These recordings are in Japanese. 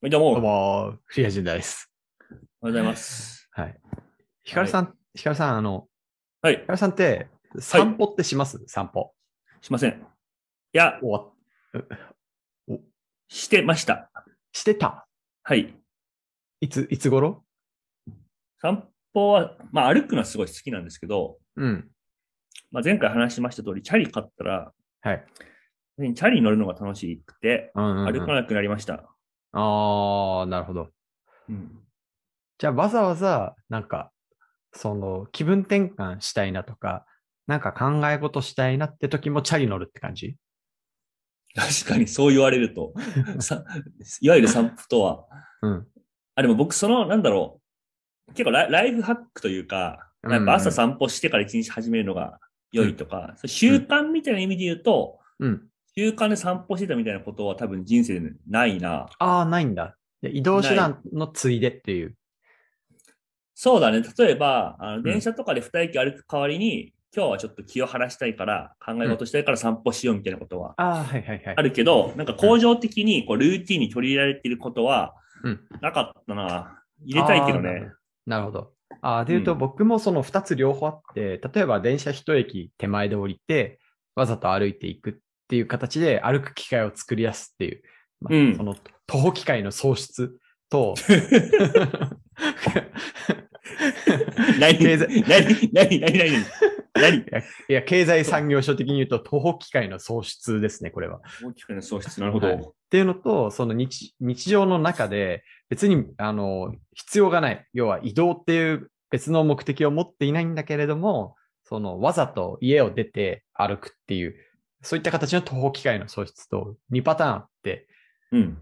はい、どうも。どうも、フリアジンダです。おはようございます。はい。ヒカルさん、ヒカルさん、あの、はい。ヒカルさんって、散歩ってします、はい、散歩。しません。いや、おおしてました。してたはい。いつ、いつ頃散歩は、まあ歩くのはすごい好きなんですけど、うん。まあ前回話しました通り、チャリ買ったら、はい。チャリに乗るのが楽しくて、うんうんうん、歩かなくなりました。ああ、なるほど。うん、じゃあ、わざわざ、なんか、その、気分転換したいなとか、なんか考え事したいなって時もチャリ乗るって感じ確かに、そう言われると。いわゆる散歩とは。うん。あ、でも僕、その、なんだろう。結構ライ、ライフハックというか、なんか朝散歩してから一日始めるのが良いとか、うん習慣みたいな意味で言うと、うん、習慣で散歩してたみたいなことは多分人生でないな。ああ、ないんだ。移動手段のついでっていう。そうだね。例えば、あの電車とかで2駅歩く代わりに、うん、今日はちょっと気を晴らしたいから、考え事したいから散歩しようみたいなことはあるけど、なんか恒常的にこうルーティンに取り入れられていることはなかったな。うん、入れたいけどね。なるほど。あで言うと、僕もその2つ両方あって、うん、例えば電車1駅手前で降りて、わざと歩いていくっっていう形で歩く機会を作り出すっていう、まあ、うん、その徒歩機会の創出と、何何何何いや経済産業省的に言うと徒歩機会の創出ですね、これは。徒歩機会の創出、なるほど、はい。っていうのと、その日日常の中で別にあの必要がない、要は移動っていう別の目的を持っていないんだけれども、そのわざと家を出て歩くっていうそういった形の徒歩機会の創出と2パターンあって、うん、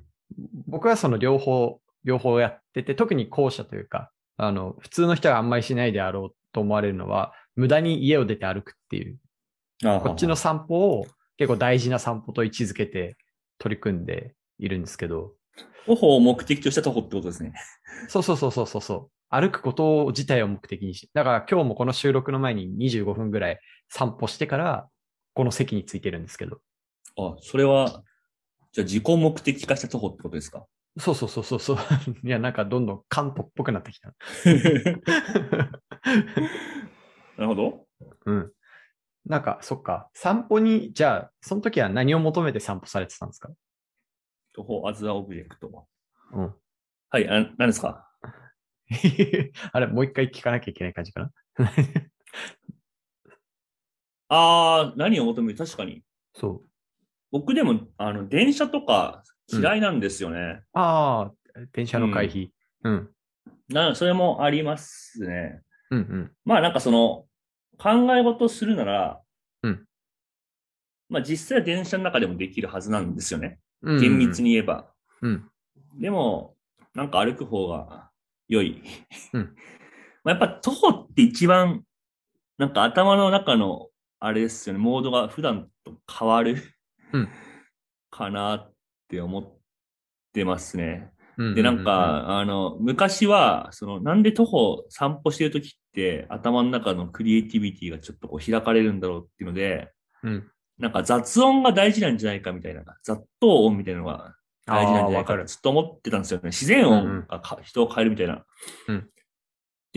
僕はその両方、両方やってて、特に後者というか、あの、普通の人があんまりしないであろうと思われるのは、無駄に家を出て歩くっていう、こっちの散歩を結構大事な散歩と位置づけて取り組んでいるんですけど。徒歩を目的とした徒歩ってことですね。そうそうそうそうそう。歩くこと自体を目的にして、だから今日もこの収録の前に25分ぐらい散歩してからこの席についてるんですけど。あ、それは、じゃあ自己目的化した徒歩ってことですかそうそうそうそう いや、なんかどんどん関東っぽくなってきた。なるほど。うん。なんか、そっか。散歩に、じゃあ、その時は何を求めて散歩されてたんですか徒歩アズアオブジェクト。うん。はい、あ何ですか あれ、もう一回聞かなきゃいけない感じかなああ、何を求める確かに。そう。僕でも、あの、電車とか嫌いなんですよね。うん、ああ、電車の回避。うん。な、それもありますね。うんうん。まあなんかその、考え事するなら、うん。まあ実際は電車の中でもできるはずなんですよね。うん、うん、厳密に言えば。うん。でも、なんか歩く方が良い。うん。まあやっぱ徒歩って一番、なんか頭の中のあれですよね、モードが普段と変わる、うん、かなって思ってますね。で、なんか、あの、昔は、その、なんで徒歩散歩してるときって、頭の中のクリエイティビティがちょっとこう開かれるんだろうっていうので、うん、なんか雑音が大事なんじゃないかみたいな、雑踏音みたいなのが大事なんじゃないかてずっと思ってたんですよね。自然音が、うん、人を変えるみたいな。うん、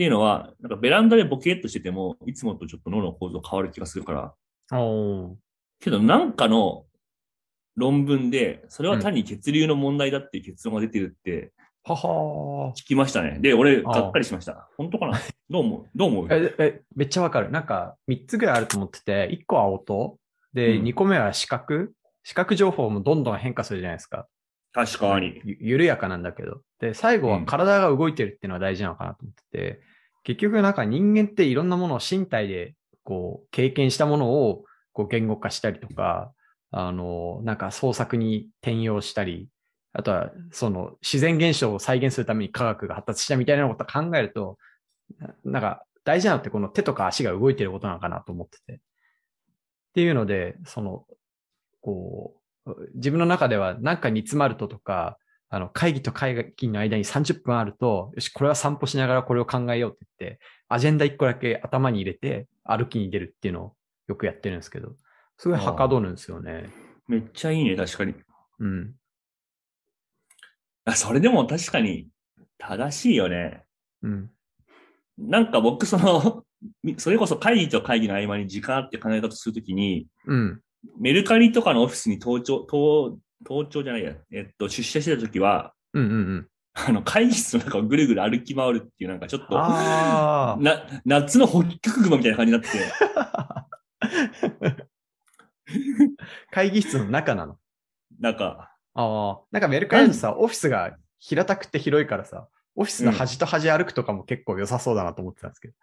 っていうのは、なんかベランダでボケっとしてても、いつもとちょっと脳の構造変わる気がするから。けど、なんかの論文で、それは単に血流の問題だっていう結論が出てるって、はは聞きましたね。で、俺、がっかりしました。本当かなどう思うどう思うええめっちゃわかる。なんか、3つぐらいあると思ってて、1個は音、で、2個目は視覚。視覚情報もどんどん変化するじゃないですか。確かに。緩やかなんだけど。で、最後は体が動いてるっていうのは大事なのかなと思ってて、結局なんか人間っていろんなものを身体でこう経験したものをこう言語化したりとか、あの、なんか創作に転用したり、あとはその自然現象を再現するために科学が発達したみたいなことを考えると、なんか大事なのってこの手とか足が動いてることなのかなと思ってて。っていうので、その、こう、自分の中では何か煮詰まるととか、あの、会議と会議の間に30分あると、よし、これは散歩しながらこれを考えようって言って、アジェンダ1個だけ頭に入れて歩きに出るっていうのをよくやってるんですけど、すごいはかどるんですよね。めっちゃいいね、確かに。うん。あ、それでも確かに正しいよね。うん。なんか僕、その、それこそ会議と会議の合間に時間って考え方するときに、うん。メルカリとかのオフィスに登場、登登頂じゃないや、えっと、出社してた時は、うんうんうん。あの会議室の中をぐるぐる歩き回るっていう、なんかちょっと、な夏の北極熊みたいな感じになってて。会議室の中なの中。ああ。なんかメルカリのさ、オフィスが平たくて広いからさ、オフィスの端と端歩くとかも結構良さそうだなと思ってたんですけど。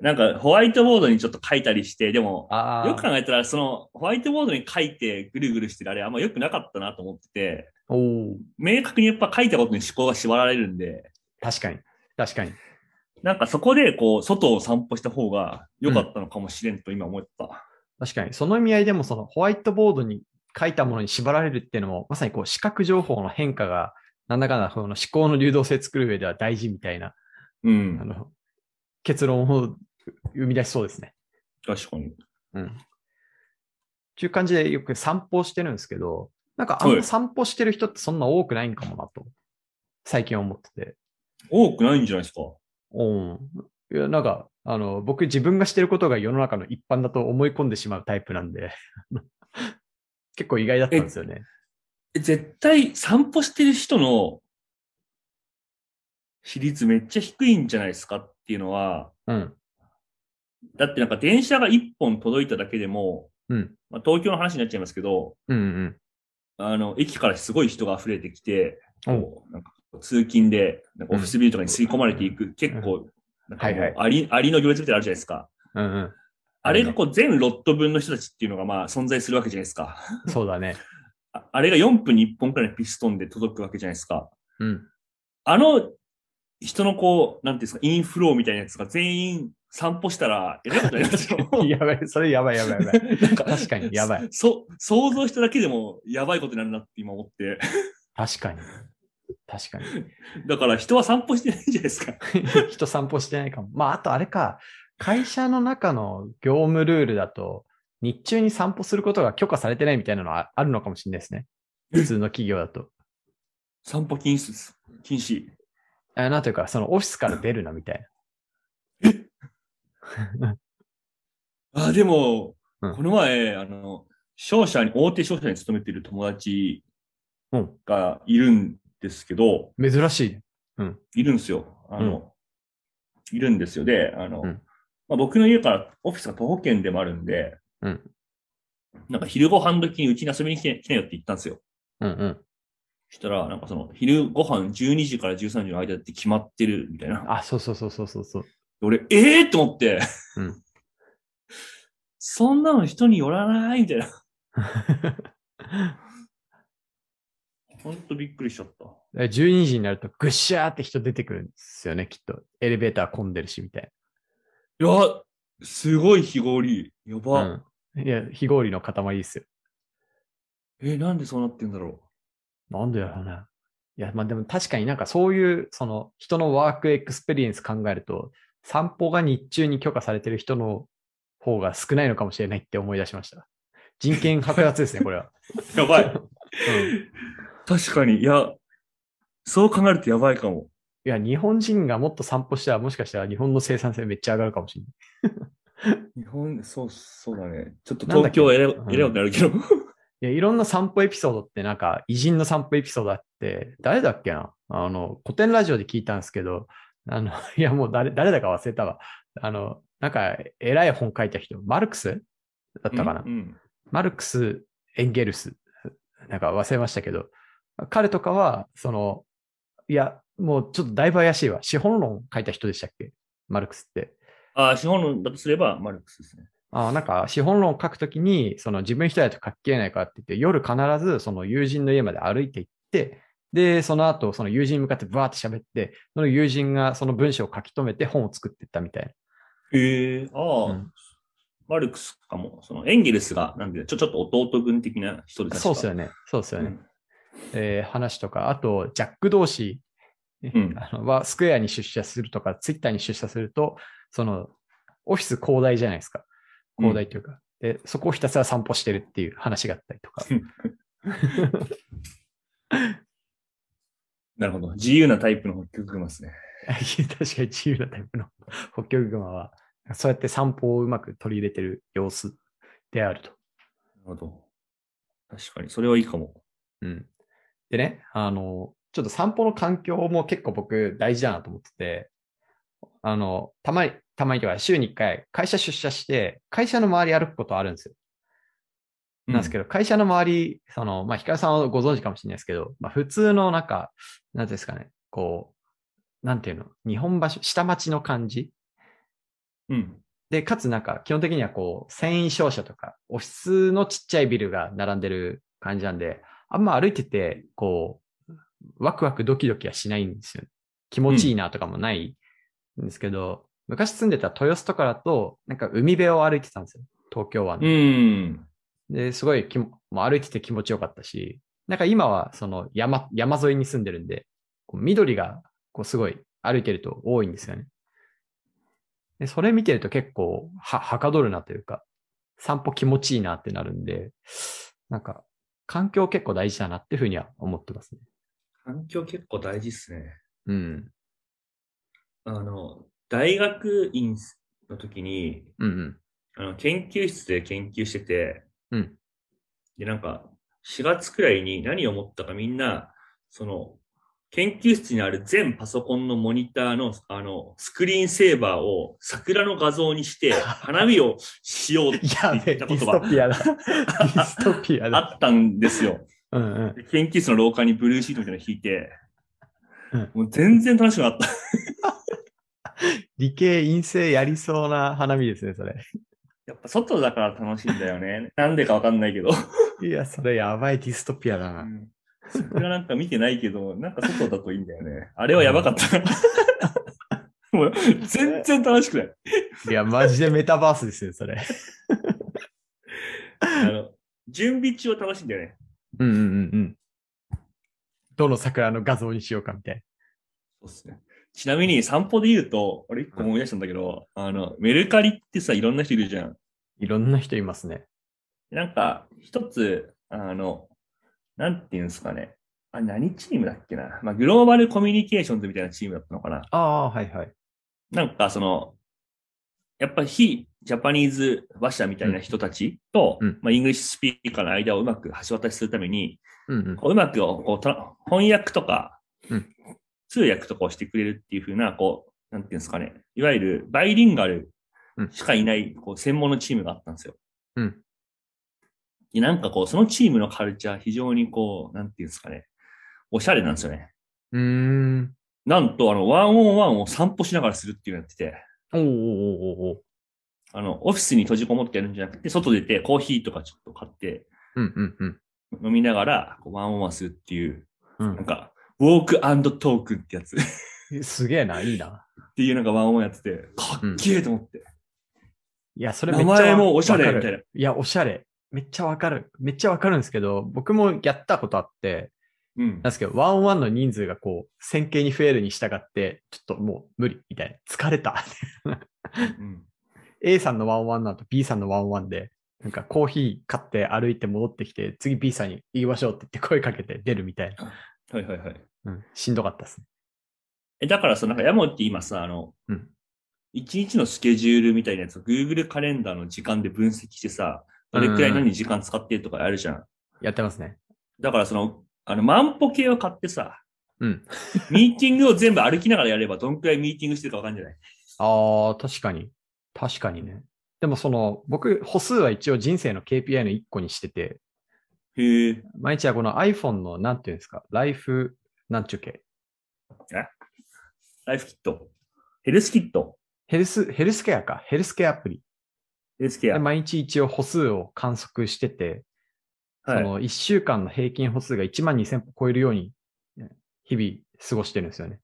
なんかホワイトボードにちょっと書いたりして、でも、よく考えたら、そのホワイトボードに書いてぐるぐるしてるあれ、あんま良くなかったなと思ってて、お明確にやっぱ書いたことに思考が縛られるんで。確かに。確かに。なんかそこで、こう、外を散歩した方が良かったのかもしれんと今思った、うん。確かに。その意味合いでも、そのホワイトボードに書いたものに縛られるっていうのも、まさにこう、視覚情報の変化が、なんだかんだ、この思考の流動性作る上では大事みたいな。うん。あの結論を生み出しそうですね。確かに。うん。っていう感じでよく散歩してるんですけど、なんかあんま散歩してる人ってそんな多くないんかもなと、最近思ってて。多くないんじゃないですか。うん。いや、なんか、あの、僕自分がしてることが世の中の一般だと思い込んでしまうタイプなんで 結構意外だったんですよね。絶対散歩してる人の比率めっちゃ低いんじゃないですかっていうのは、うん、だってなんか電車が一本届いただけでも、うん、まあ、東京の話になっちゃいますけど、うんうん、あの、駅からすごい人が溢れてきて、なんか通勤で、なんかオフィスビルとかに吸い込まれていく、うん、結構、なんかあり、はいはい、ありの行列みたいなのあるじゃないですか。うんうん、あれがこう全ロット分の人たちっていうのがまあ存在するわけじゃないですか。そうだね。あれが4分に1本くらいのピストンで届くわけじゃないですか。うん。あの人のこう、なんていうんですか、インフローみたいなやつが全員散歩したら、えらいことになりますよ。やばい、それやばいやばいやばい。なんか確かにやばい。そ、想像しただけでもやばいことになるなって今思って。確かに。確かに。だから人は散歩してないんじゃないですか。人散歩してないかも。まあ、あとあれか、会社の中の業務ルールだと、日中に散歩することが許可されてないみたいなのはあるのかもしれないですね。普通の企業だと。散歩禁止です。禁止。あなんというか、そのオフィスから出るなみたいな。あ、でも、この前、あの、商社に、大手商社に勤めてる友達うん。がいるんですけど、珍しい。いるんですよ。あの、いるんですよ。で、あの、うんまあ、僕の家からオフィスが徒歩圏でもあるんで、うんなんか昼ご飯時にうちに遊びに来て来なよって言ったんですよ。うんうん。したら、なんかその、昼ご飯12時から13時の間って決まってるみたいな。あ、そうそうそうそうそうそう。俺、ええー、と思って、うん、そんなの人によらないみたいな。ほんとびっくりしちゃった。12時になるとぐっしゃーって人出てくるんですよね、きっと。エレベーター混んでるし、みたいな。いや、すごい非合理。やば、うん、いや、非合理の塊ですよ。え、なんでそうなってんだろう。なんでやろうね。いや、まあでも確かになんかそういう、その人のワークエクスペリエンス考えると、散歩が日中に許可されてる人の方が少ないのかもしれないって思い出しました。人権剥奪ですね、これは。やばい、うん。確かに、いや、そう考えるとやばいかも。いや、日本人がもっと散歩したら、もしかしたら日本の生産性めっちゃ上がるかもしれない。日本、そうそうだね。ちょっと東京選べうくなるけど。いや、いろんな散歩エピソードってなんか、偉人の散歩エピソードあって、誰だっけなあの、古典ラジオで聞いたんですけど、あの、いや、もう誰、誰だか忘れたわ。あの、なんか、偉い本書いた人、マルクスだったかな、うんうん、マルクス、エンゲルス、なんか忘れましたけど、彼とかは、その、いや、もうちょっとだいぶ怪しいわ。資本論書いた人でしたっけマルクスって。ああ、資本論だとすればマルクスですね。あなんか資本論を書くときに、その自分一人だと書ききれないからって言って、夜必ずその友人の家まで歩いて行って、で、その後、その友人に向かってバーって喋って、その友人がその文章を書き留めて本を作っていったみたいな。ええー、ああ、うん、マルクスかも。そのエンゲルスが、なんで、ちょ、ちょっと弟分的な人ですそうですよね。そうですよね。うん、えー、話とか、あと、ジャック同士、うん、あのはスクエアに出社するとか、ツイッターに出社すると、その、オフィス広大じゃないですか。広大というか、うん、で、そこをひたすら散歩してるっていう話があったりとか。なるほど。自由なタイプのホッキョクグマですね。確かに自由なタイプの ホッキョクグマは、そうやって散歩をうまく取り入れてる様子であると。なるほど。確かに、それはいいかも。うん。でね、あの、ちょっと散歩の環境も結構僕大事だなと思ってて、あの、たまに、たまにとか週に1回会社出社して、会社の周り歩くことあるんですよ。なんですけど、会社の周り、その、まあ、りさんはご存知かもしれないですけど、まあ、普通のなんか、なんですかね、こう、なんていうの、日本橋、下町の感じうん。で、かつなんか、基本的にはこう、繊維商社とか、オフィスのちっちゃいビルが並んでる感じなんで、あんま歩いてて、こう、ワクワクドキドキはしないんですよ、ね。気持ちいいなとかもないんですけど、うん、昔住んでた豊洲とかだと、なんか海辺を歩いてたんですよ。東京湾。うん。ですごいきも歩いてて気持ちよかったし、なんか今はその山山沿いに住んでるんで、こう緑がこうすごい歩いてると多いんですよね。でそれ見てると結構ははかどるなというか、散歩気持ちいいなってなるんで、なんか環境結構大事だなっていうふうには思ってますね。環境結構大事ですね。うん。あの、大学院の時に、うんうん、あの研究室で研究してて、うん。で、なんか、4月くらいに何を思ったかみんな、その、研究室にある全パソコンのモニターの、あの、スクリーンセーバーを桜の画像にして、花火をしようって言った言葉。やディストピアだ。ディストピアだ。あったんですよ。うんうん、研究室の廊下にブルーシートみたいなの引いて、うん、もう全然楽しくなった。理系陰性やりそうな花火ですね、それ。やっぱ外だから楽しいんだよね。なんでかわかんないけど。いや、それやばいディストピアだな。うん、それはなんか見てないけど、なんか外だといいんだよね。あれはやばかった。もう全然楽しくない。いや、マジでメタバースですよ、それ。あの、準備中を楽しいんだよね。うんうんうんうん。どの桜の画像にしようかみたいな。そうっすね。ちなみに散歩で言うと、俺一個思い出したんだけど、あの、メルカリってさ、いろんな人いるじゃん。いろんな人いますね。なんか、一つ、あの、なんていうんですかね。あ、何チームだっけな。まあ、グローバルコミュニケーションズみたいなチームだったのかな。ああ、はいはい。なんか、その、やっぱ非ジャパニーズ話者みたいな人たちと、うん、まあ、イングリッシュスピーカーの間をうまく橋渡しするために、うんうん、ううまくこう翻訳とか、通訳とかをしてくれるっていうふうな、こう、なんていうんですかね、いわゆるバイリンガルしかいない、こう、専門のチームがあったんですよ。うん。で、なんかこう、そのチームのカルチャー、非常にこう、なんていうんですかね、おしゃれなんですよね。うん。なんと、あの、ワンオンワンを散歩しながらするっていうのやってて。おおおおおあの、オフィスに閉じこもってやるんじゃなくて、外出てコーヒーとかちょっと買って、うんうんうん。飲みながら、ワンオンワンするっていう、うん、なんか、ウォークトークってやつ。すげえな、いいな。っていうのがワンオンやってて、かっけえと思って。いや、それめっちゃ名前もおしゃれみたいなや、おしゃれ。めっちゃわかる。めっちゃわかるんですけど、僕もやったことあって、うんなん。ですけど、ワンオンワンの人数がこう、線形に増えるに従って、ちょっともう無理みたいな。疲れた。うん、A さんのワンオンワンの後 B さんのワンオンワンで、なんかコーヒー買って歩いて戻ってきて、次 B さんに行きましょうって言って声かけて出るみたいな。はいはいはい。うん、しんどかったですね。え、だからさ、なんかヤって今さ、あの、うん、一日のスケジュールみたいなやつを Google カレンダーの時間で分析してさ、どれくらい何時間使ってとかやるじゃん。やってますね。だからその、あの、万歩計を買ってさ、うん。ミーティングを全部歩きながらやれば、どんくらいミーティングしてるかわかんじゃないああ、確かに。確かにね。でもその、僕、歩数は一応人生の KPI の一個にしてて、へえ。毎日はこの iPhone の、なんていうんですか、ライフ、なんちゅうけ。えライフキット。ヘルスキット。ヘルス、ヘルスケアか。ヘルスケアアプリ。ヘルスケア。毎日一応歩数を観測してて、はい、その1週間の平均歩数が1万2000歩超えるように、日々過ごしてるんですよね。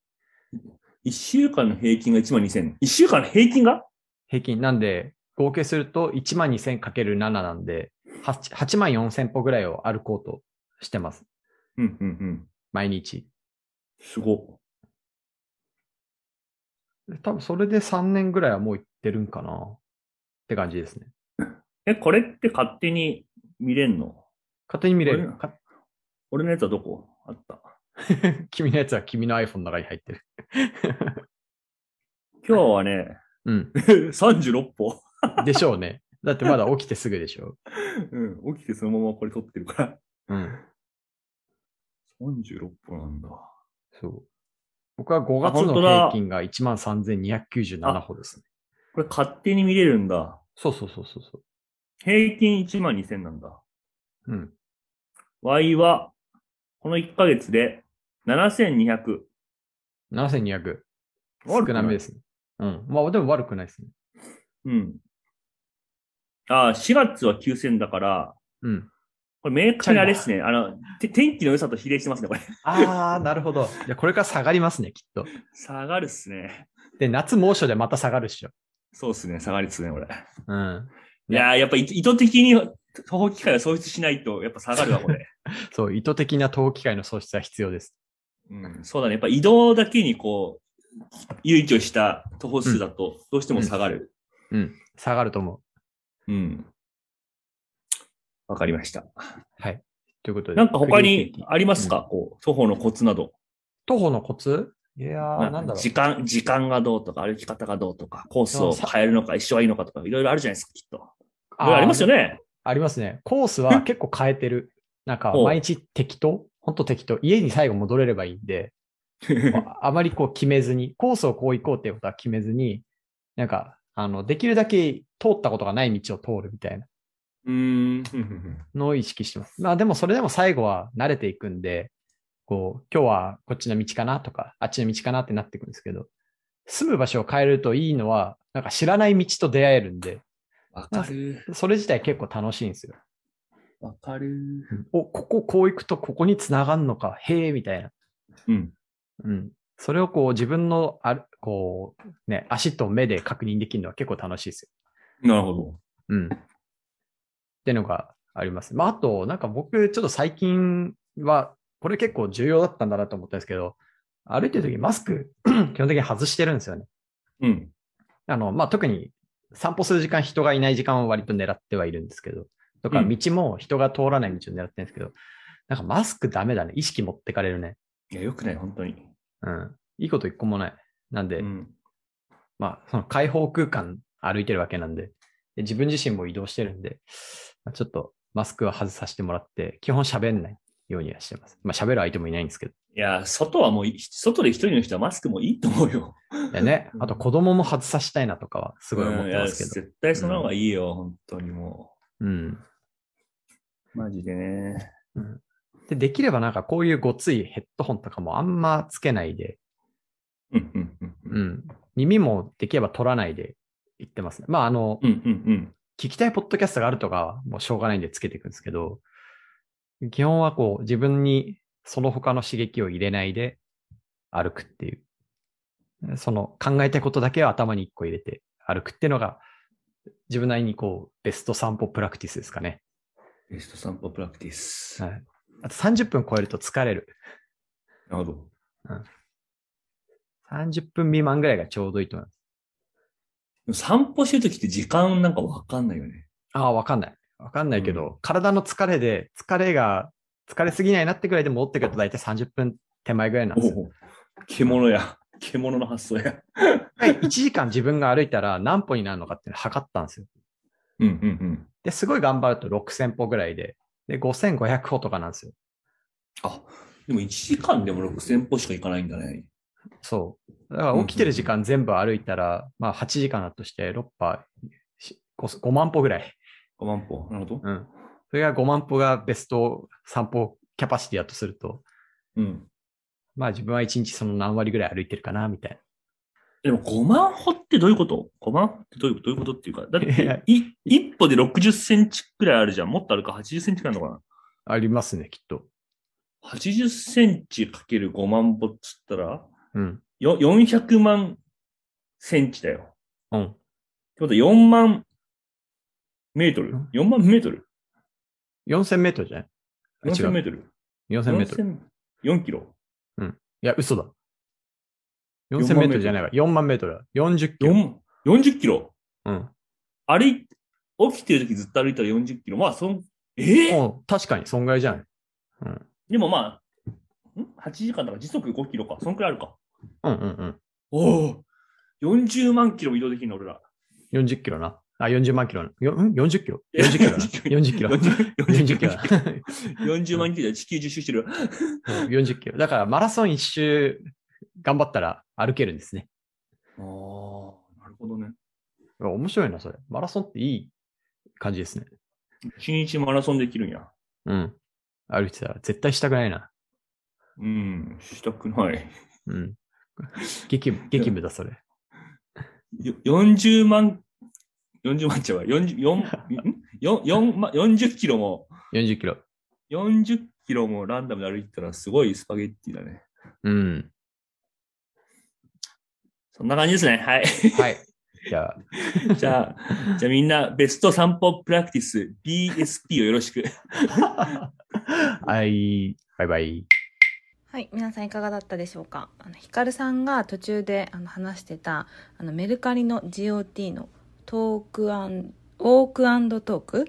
1週間の平均が1万2000。1週間の平均が平均。なんで、合計すると1万2000かける7なんで、8, 8万4千歩ぐらいを歩こうとしてます。うんうんうん。毎日。すご。多分それで3年ぐらいはもう行ってるんかなって感じですね。え、これって勝手に見れんの勝手に見れる俺のやつはどこあった。君のやつは君の iPhone の中に入ってる今日はね、うん。36 歩でしょうね。だってまだ起きてすぐでしょ。うん、起きてそのままこれ撮ってるから。うん。36歩なんだ。そう。僕は5月の平均が13,297歩ですね。これ勝手に見れるんだ。そうそうそうそうそう。平均12,000なんだ。うん。Y は、この1ヶ月で7200。7200。少なめですね。うん。まあでも悪くないですね。うん。ああ、4月は9戦だから、うん。これ明確にあれですね。あの、天気の良さと比例してますね、これ。ああ、なるほど。いや、これから下がりますね、きっと。下がるっすね。で、夏猛暑でまた下がるっしょ。そうっすね、下がりっすね、これ。うん。いややっぱ意図的に徒歩機会を創出しないと、やっぱ下がるわ、これ。そう、意図的な徒歩機会の創出は必要です。うん、そうだね。やっぱ移動だけにこう、勇気をした徒歩数だと、どうしても下がる、うん。うん、下がると思う。うん。わかりました。はい。ということで。なんか他にありますか、うん、こう、徒歩のコツなど。徒歩のコツいやー、なんだろう。時間、時間がどうとか、歩き方がどうとか、コースを変えるのか、一緒はいいのかとか、いろいろあるじゃないですか、きっと。あありますよね。ありますね。コースは結構変えてる。なんか、毎日適当本当適当。家に最後戻れればいいんで、あまりこう決めずに、コースをこう行こうっていうことは決めずに、なんか、あの、できるだけ通ったことがない道を通るみたいな。うん。のを意識してます。まあでもそれでも最後は慣れていくんで、こう、今日はこっちの道かなとか、あっちの道かなってなっていくんですけど、住む場所を変えるといいのは、なんか知らない道と出会えるんで、わかる。それ自体結構楽しいんですよ。わかる。お、こここう行くとここにつながるのか、へえ、みたいな。うん。うん。それをこう自分のある、こう、ね、足と目で確認できるのは結構楽しいですよ。なるほど。うん。っていうのがあります。まあ、あと、なんか僕、ちょっと最近は、これ結構重要だったんだなと思ったんですけど、歩いてるときマスク 基本的に外してるんですよね。うん。あの、まあ、特に散歩する時間、人がいない時間を割と狙ってはいるんですけど、とか、道も人が通らない道を狙ってるんですけど、うん、なんかマスクダメだね。意識持ってかれるね。いや、よくない、本当に。うん。いいこと一個もない。なんで、うん、まあ、その開放空間歩いてるわけなんで、で自分自身も移動してるんで、まあ、ちょっとマスクは外させてもらって、基本喋んないようにはしてます。まあ、喋る相手もいないんですけど。いや、外はもう、外で一人の人はマスクもいいと思うよ。いやね、あと子供も外させたいなとかはすごい思ってますけど。うん、絶対その方がいいよ、うん、本当にもう。うん。マジでね。うん、で、できればなんかこういうごついヘッドホンとかもあんまつけないで、うん、うん、耳もできれば取らないで言ってますね。まあ、あの、うんうんうん、聞きたいポッドキャストがあるとかもうしょうがないんでつけていくんですけど、基本はこう自分にその他の刺激を入れないで歩くっていう。その考えたいことだけは頭に一個入れて歩くっていうのが自分なりにこうベスト散歩プラクティスですかね。ベスト散歩プラクティス。はい。あと30分超えると疲れる。なるほど。うん、30分未満ぐらいがちょうどいいと思います。散歩してるときって時間なんかわかんないよね。ああ、わかんない。わかんないけど、うん、体の疲れで、疲れが、疲れすぎないなってくらいで戻ってくると大体30分手前ぐらいなんですよ。獣や、獣の発想や。はい、1時間自分が歩いたら何歩になるのかって測ったんですよ。うんうんうん。で、すごい頑張ると6000歩ぐらいで、で、5500歩とかなんですよ。あ、でも1時間でも6000歩しか行かないんだね。そう。だから起きてる時間全部歩いたら、まあ8時間だとして6波5万歩ぐらい。5万歩。なるほど。うん。それが5万歩がベスト散歩キャパシティだとすると、うん。まあ自分は1日その何割ぐらい歩いてるかな、みたいな。でも5万歩ってどういうこと ?5 万歩ってどういうことどういうことっていうか、だってい、一歩で60センチくらいあるじゃん。もっとあるか80センチくらいあるのかなありますね、きっと。80センチかける5万歩っつったら、うん。よ、400万センチだよ。うん。ってことは4万メートル ?4 万メートル ?4000 メートルじゃない ?4000 メートル。4000メートル。4キロ。うん。いや、嘘だ。4000メートルじゃないわ。4万メートル40キロ。40キロうん。歩い、起きてる時ずっと歩いたら40キロ。まあ、そん、ええー、確かに、損害じゃない。うん。でもまあ、ん ?8 時間だから時速5キロか。そんくらいあるか。うんうんうん。おお !40 万キロ移動できるの、俺ら。40キロな。あ、40万キロ。よん ?40 キロ ?40 キロな。40キロ。40キロ。40万キロで地球10周してる。40キロ。だからマラソン1周頑張ったら歩けるんですね。ああ、なるほどね。面白いな、それ。マラソンっていい感じですね。一日マラソンできるんや。うん。歩いてたら絶対したくないな。うん、したくない。うん。激務、激務だ、それ。40万、40万ちゃうわ。40、40 キロも。40キロ。40キロもランダムで歩いたらすごいスパゲッティだね。うん。そんな感じですね。はい。はい。じゃあ。じゃあ、じゃあみんな、ベスト散歩プラクティス BSP をよろしく。はい。バイバイ。はい、皆さんいかがだったでしょうか。あのヒカルさんが途中であの話してたあのメルカリの GOT のトークアンウークトーク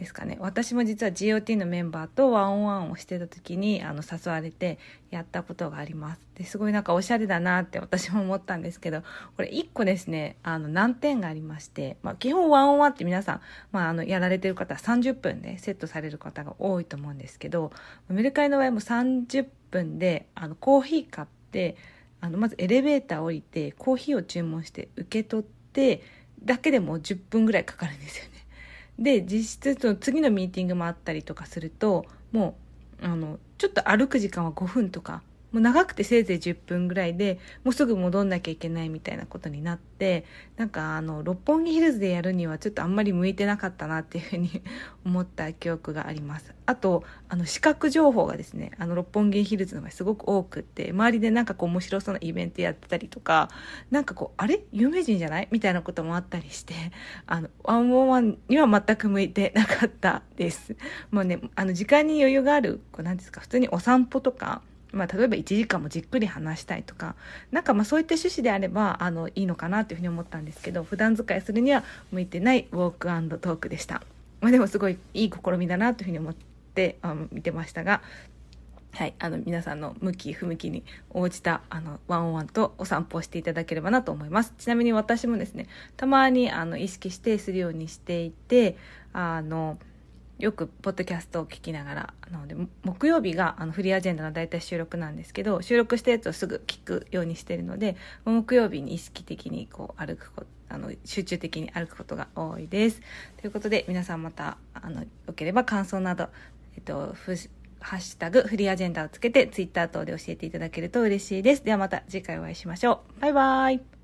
ですかね私も実は GOT のメンバーとワンオンワンをしてた時にあの誘われてやったことがありますですごいなんかおしゃれだなって私も思ったんですけどこれ1個ですねあの難点がありまして、まあ、基本ワンオンワンって皆さん、まあ、あのやられてる方は30分でセットされる方が多いと思うんですけどメルカリの場合も30分であのコーヒー買ってあのまずエレベーター降りてコーヒーを注文して受け取ってだけでも10分ぐらいかかるんですよね。で実質その次のミーティングもあったりとかするともうあのちょっと歩く時間は5分とかもう長くてせいぜい10分ぐらいでもうすぐ戻んなきゃいけないみたいなことになってなんかあの六本木ヒルズでやるにはちょっとあんまり向いてなかったなっていうふうに 思った記憶がありますあとあの視覚情報がですねあの六本木ヒルズの場合すごく多くって周りでなんかこう面白そうなイベントやってたりとかなんかこうあれ有名人じゃないみたいなこともあったりしてあのワンオンワンには全く向いてなかったですもうねあの時間に余裕があるこうなんですか普通にお散歩とかまあ、例えば1時間もじっくり話したいとか何かまあそういった趣旨であればあのいいのかなというふうに思ったんですけど普段使いするには向いてないウォークトークでした、まあ、でもすごいいい試みだなというふうに思ってあ見てましたが。はい、あの皆さんの向き不向きに応じたあのワンオンワンとお散歩をしていただければなと思いますちなみに私もですねたまにあの意識してするようにしていてあのよくポッドキャストを聞きながらなので木曜日があのフリーアジェンダの大体収録なんですけど収録したやつをすぐ聞くようにしてるので木曜日に意識的にこう歩くことあの集中的に歩くことが多いです。ということで皆さんまたあのよければ感想など、えっと、ハッシュタグフリーアジェンダをつけて Twitter 等で教えていただけると嬉しいです。ではまた次回お会いしましょう。バイバイ。